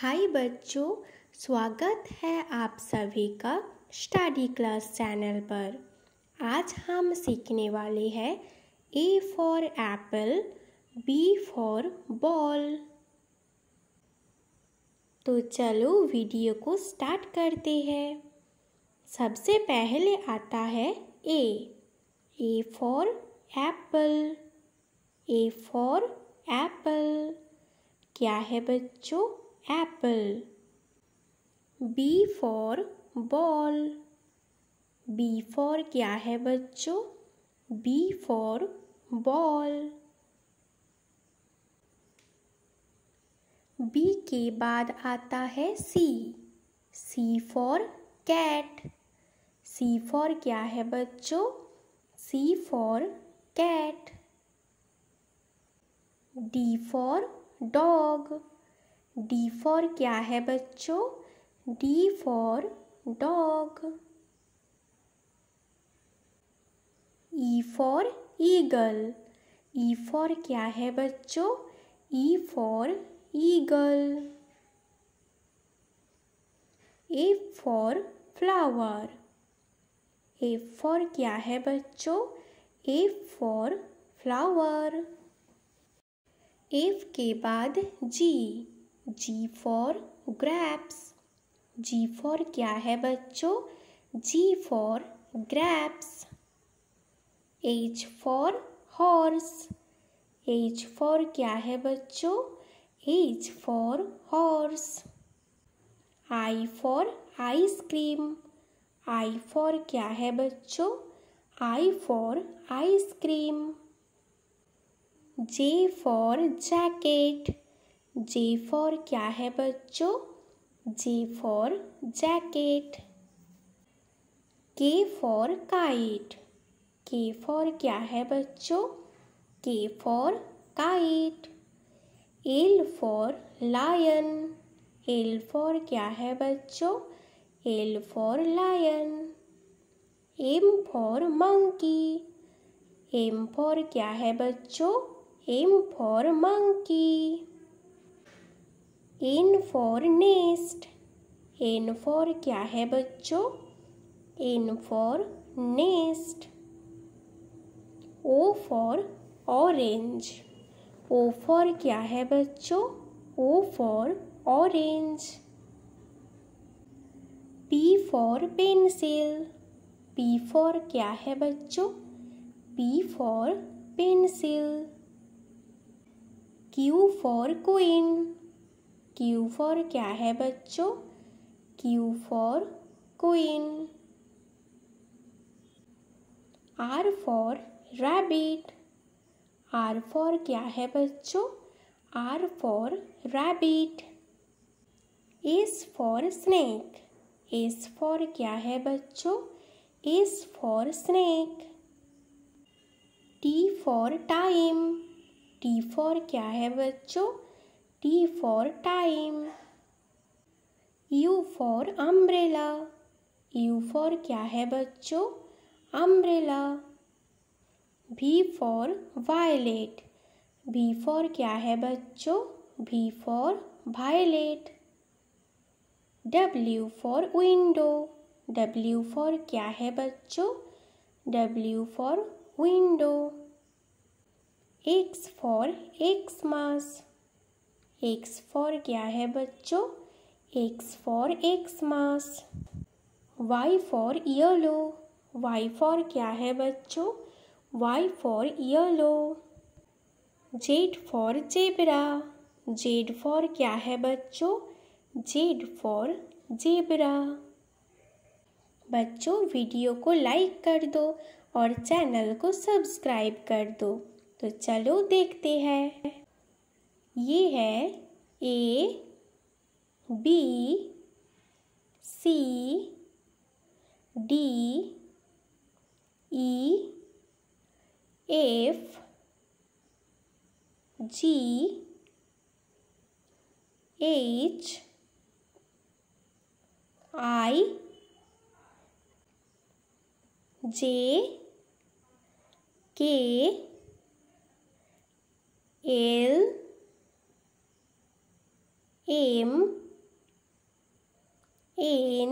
हाय बच्चों स्वागत है आप सभी का स्टडी क्लास चैनल पर आज हम सीखने वाले हैं A for apple B for ball तो चलो वीडियो को स्टार्ट करते हैं सबसे पहले आता है A A for apple A for apple क्या है बच्चों apple. B for ball. B for kya hai bachcho B for ball. B ke baad aata hai C. C for cat. C for kya hai bachcho C for cat. D for dog. D for क्या है बच्चों D for dog E for eagle E for क्या है बच्चों E for eagle F for flower F for क्या है बच्चों F for flower F के बाद G G for grapes G for क्या है बच्चों G for grapes H for horse H for क्या है बच्चों H for horse I for ice cream I for क्या है बच्चों I for ice cream J for jacket J for क्या है बच्चों J for jacket K for kite K for क्या है बच्चों K for kite L for lion L for क्या है बच्चों L for lion M for monkey M for क्या है बच्चों M for monkey N for nest N for क्या है बच्चों N for nest O for orange O for क्या है बच्चों O for orange P for pencil P for क्या है बच्चों P for pencil Q for queen Q for क्या है बच्चों Q for queen R for rabbit R for क्या है बच्चों R for rabbit S for snake S for क्या है बच्चों S for snake T for time T for क्या है बच्चों T for time. U for umbrella. U for क्या है बच्चों umbrella. B for violet. B for क्या है बच्चों B for violet. W for window. W for क्या है बच्चों W for window. X for Xmas. X for क्या है बच्चों X for Xmas Y for yellow Y for क्या है बच्चों Y for yellow Z for zebra Z for क्या है बच्चों जेड फॉर जेबरा बच्चों वीडियो को लाइक कर दो और चैनल को सब्सक्राइब कर दो तो चलो देखते हैं ये है A B C D E F G H I J K L M N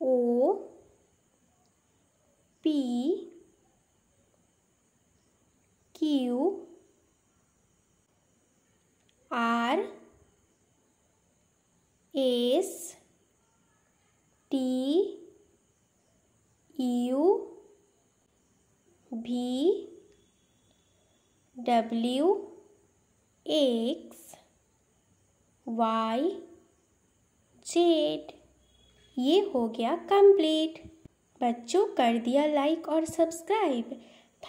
O P Q R S T U V W X Y Z ये हो गया कंप्लीट बच्चों कर दिया लाइक और सब्सक्राइब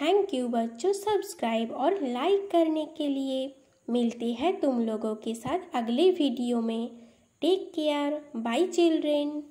थैंक यू बच्चों subscribe और like करने के लिए मिलते हैं तुम लोगों के साथ अगले वीडियो में टेक केयर बाय चिल्ड्रेन